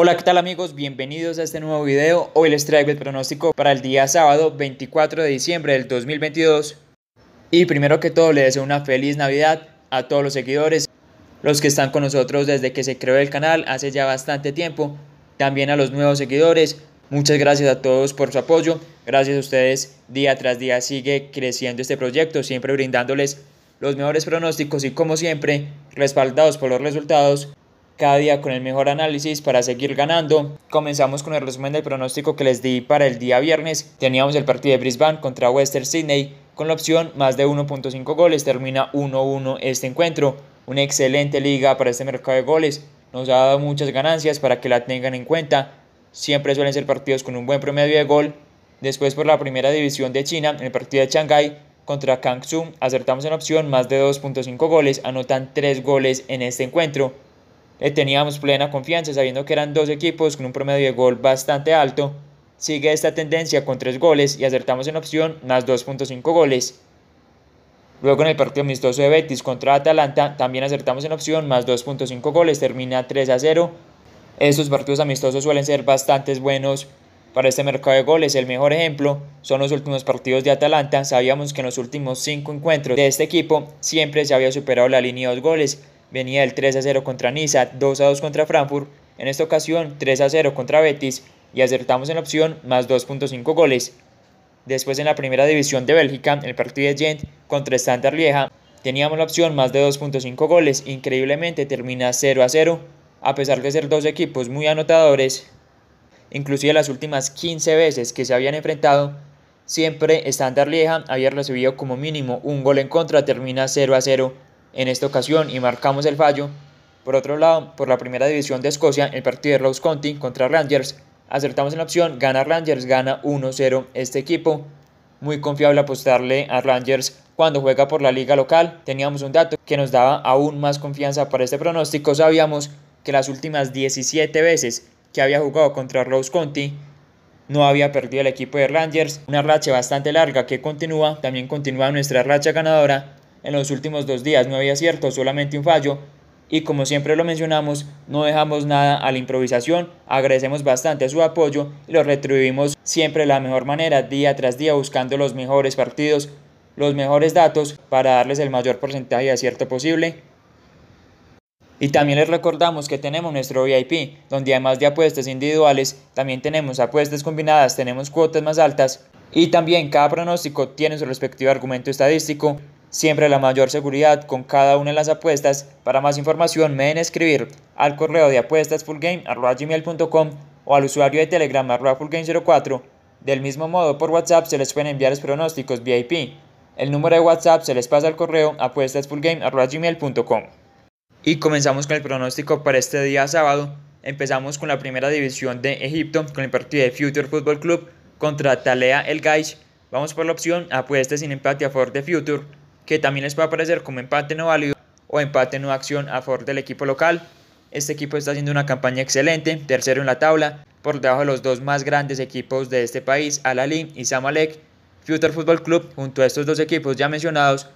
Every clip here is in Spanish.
Hola, ¿qué tal amigos? Bienvenidos a este nuevo video. Hoy les traigo el pronóstico para el día sábado 24 de diciembre del 2022. Y primero que todo les deseo una feliz Navidad a todos los seguidores, los que están con nosotros desde que se creó el canal hace ya bastante tiempo, también a los nuevos seguidores. Muchas gracias a todos por su apoyo, gracias a ustedes día tras día sigue creciendo este proyecto, siempre brindándoles los mejores pronósticos y como siempre respaldados por los resultados cada día con el mejor análisis para seguir ganando. Comenzamos con el resumen del pronóstico que les di para el día viernes. Teníamos el partido de Brisbane contra Western Sydney con la opción más de 1.5 goles. Termina 1-1 este encuentro. Una excelente liga para este mercado de goles. Nos ha dado muchas ganancias para que la tengan en cuenta. Siempre suelen ser partidos con un buen promedio de gol. Después por la primera división de China, en el partido de Shanghai contra Kangsung, acertamos en opción más de 2.5 goles, anotan 3 goles en este encuentro. Eh, teníamos plena confianza, sabiendo que eran dos equipos con un promedio de gol bastante alto. Sigue esta tendencia con tres goles y acertamos en opción más 2.5 goles. Luego en el partido amistoso de Betis contra Atalanta también acertamos en opción más 2.5 goles, termina 3 a 0. Estos partidos amistosos suelen ser bastante buenos para este mercado de goles. El mejor ejemplo son los últimos partidos de Atalanta. Sabíamos que en los últimos 5 encuentros de este equipo siempre se había superado la línea de dos goles. Venía el 3 a 0 contra Niza, 2 a 2 contra Frankfurt, en esta ocasión 3 a 0 contra Betis y acertamos en la opción más 2.5 goles. Después en la primera división de Bélgica, el partido de Gent contra Standard Lieja, teníamos la opción más de 2.5 goles, increíblemente termina 0 a 0, a pesar de ser dos equipos muy anotadores. Inclusive las últimas 15 veces que se habían enfrentado, siempre Standard Lieja había recibido como mínimo un gol en contra, termina 0 a 0 en esta ocasión y marcamos el fallo. Por otro lado, por la primera división de Escocia, el partido de Rose County contra Rangers, acertamos en la opción, gana Rangers, gana 1-0 este equipo. Muy confiable apostarle a Rangers cuando juega por la liga local. Teníamos un dato que nos daba aún más confianza para este pronóstico. Sabíamos que las últimas 17 veces que había jugado contra Rose County no había perdido el equipo de Rangers. Una racha bastante larga que continúa. También continúa nuestra racha ganadora en los últimos dos días no había cierto, solamente un fallo. Y como siempre lo mencionamos, no dejamos nada a la improvisación, agradecemos bastante su apoyo y lo retribuimos siempre de la mejor manera, día tras día, buscando los mejores partidos, los mejores datos para darles el mayor porcentaje de acierto posible. Y también les recordamos que tenemos nuestro VIP, donde además de apuestas individuales, también tenemos apuestas combinadas, tenemos cuotas más altas y también cada pronóstico tiene su respectivo argumento estadístico Siempre la mayor seguridad con cada una de las apuestas. Para más información me deben escribir al correo de apuestasfullgame.com o al usuario de Telegram fullgame04. Del mismo modo, por WhatsApp se les pueden enviar los pronósticos VIP. El número de WhatsApp se les pasa al correo apuestasfullgame.com. Y comenzamos con el pronóstico para este día sábado. Empezamos con la primera división de Egipto con el partido de Future Football Club contra Talea El Gaish. Vamos por la opción apuestas sin empate a favor de Future que también les puede aparecer como empate no válido o empate no acción a favor del equipo local. Este equipo está haciendo una campaña excelente, tercero en la tabla, por debajo de los dos más grandes equipos de este país, al y Zamalek. Future Football Club, junto a estos dos equipos ya mencionados,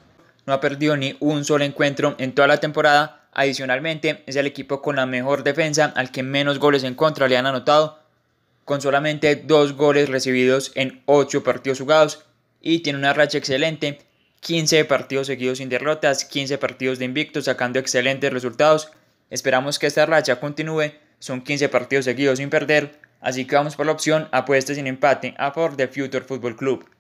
no ha perdido ni un solo encuentro en toda la temporada. Adicionalmente, es el equipo con la mejor defensa al que menos goles en contra le han anotado, con solamente dos goles recibidos en ocho partidos jugados, y tiene una racha excelente 15 partidos seguidos sin derrotas, 15 partidos de invictos sacando excelentes resultados. Esperamos que esta racha continúe. Son 15 partidos seguidos sin perder. Así que vamos por la opción apuesta sin empate a favor The Future Football Club.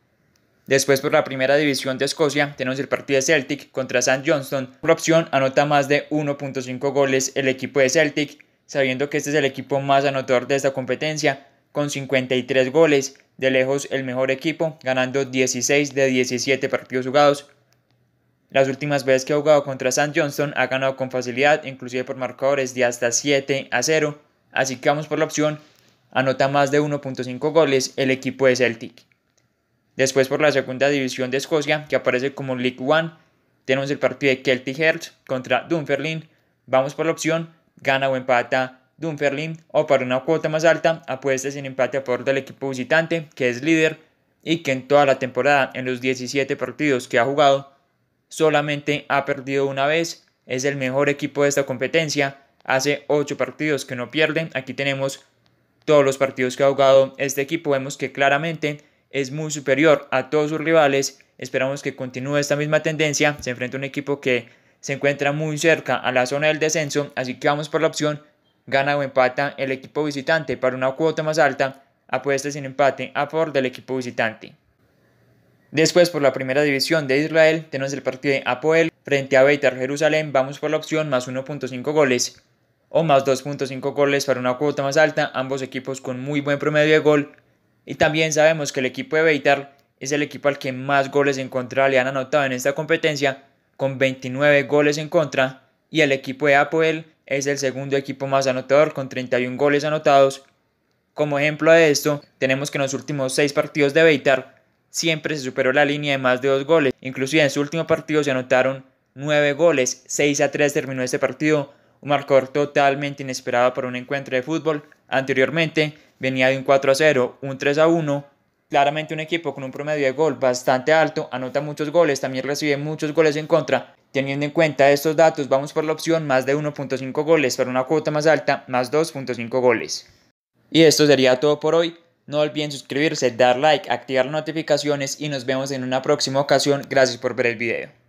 Después por la primera división de Escocia tenemos el partido de Celtic contra St Johnston. Por opción anota más de 1.5 goles el equipo de Celtic, sabiendo que este es el equipo más anotador de esta competencia con 53 goles, de lejos el mejor equipo, ganando 16 de 17 partidos jugados. Las últimas veces que ha jugado contra San Johnston ha ganado con facilidad, inclusive por marcadores de hasta 7 a 0, así que vamos por la opción, anota más de 1.5 goles el equipo de Celtic. Después por la segunda división de Escocia, que aparece como League One, tenemos el partido de Celtic Hearts contra Dunfermline, vamos por la opción, gana o empata Dunferlin o para una cuota más alta, apuesta sin empate a favor del equipo visitante, que es líder y que en toda la temporada, en los 17 partidos que ha jugado, solamente ha perdido una vez. Es el mejor equipo de esta competencia. Hace 8 partidos que no pierden Aquí tenemos todos los partidos que ha jugado este equipo. Vemos que claramente es muy superior a todos sus rivales. Esperamos que continúe esta misma tendencia. Se enfrenta a un equipo que se encuentra muy cerca a la zona del descenso. Así que vamos por la opción gana o empata el equipo visitante. Para una cuota más alta, apuesta sin empate a favor del equipo visitante. Después, por la primera división de Israel, tenemos el partido de Apoel frente a Beitar Jerusalén. Vamos por la opción más 1.5 goles o más 2.5 goles para una cuota más alta. Ambos equipos con muy buen promedio de gol. Y también sabemos que el equipo de Beitar es el equipo al que más goles en contra le han anotado en esta competencia, con 29 goles en contra. Y el equipo de Apoel es el segundo equipo más anotador con 31 goles anotados. Como ejemplo de esto, tenemos que en los últimos 6 partidos de Beitar siempre se superó la línea de más de 2 goles. Inclusive en su último partido se anotaron 9 goles, 6 a 3 terminó este partido, un marcador totalmente inesperado para un encuentro de fútbol. Anteriormente venía de un 4 a 0, un 3 a 1 claramente un equipo con un promedio de gol bastante alto, anota muchos goles, también recibe muchos goles en contra. Teniendo en cuenta estos datos, vamos por la opción más de 1.5 goles para una cuota más alta, más 2.5 goles. Y esto sería todo por hoy. No olviden suscribirse, dar like, activar las notificaciones y nos vemos en una próxima ocasión. Gracias por ver el video.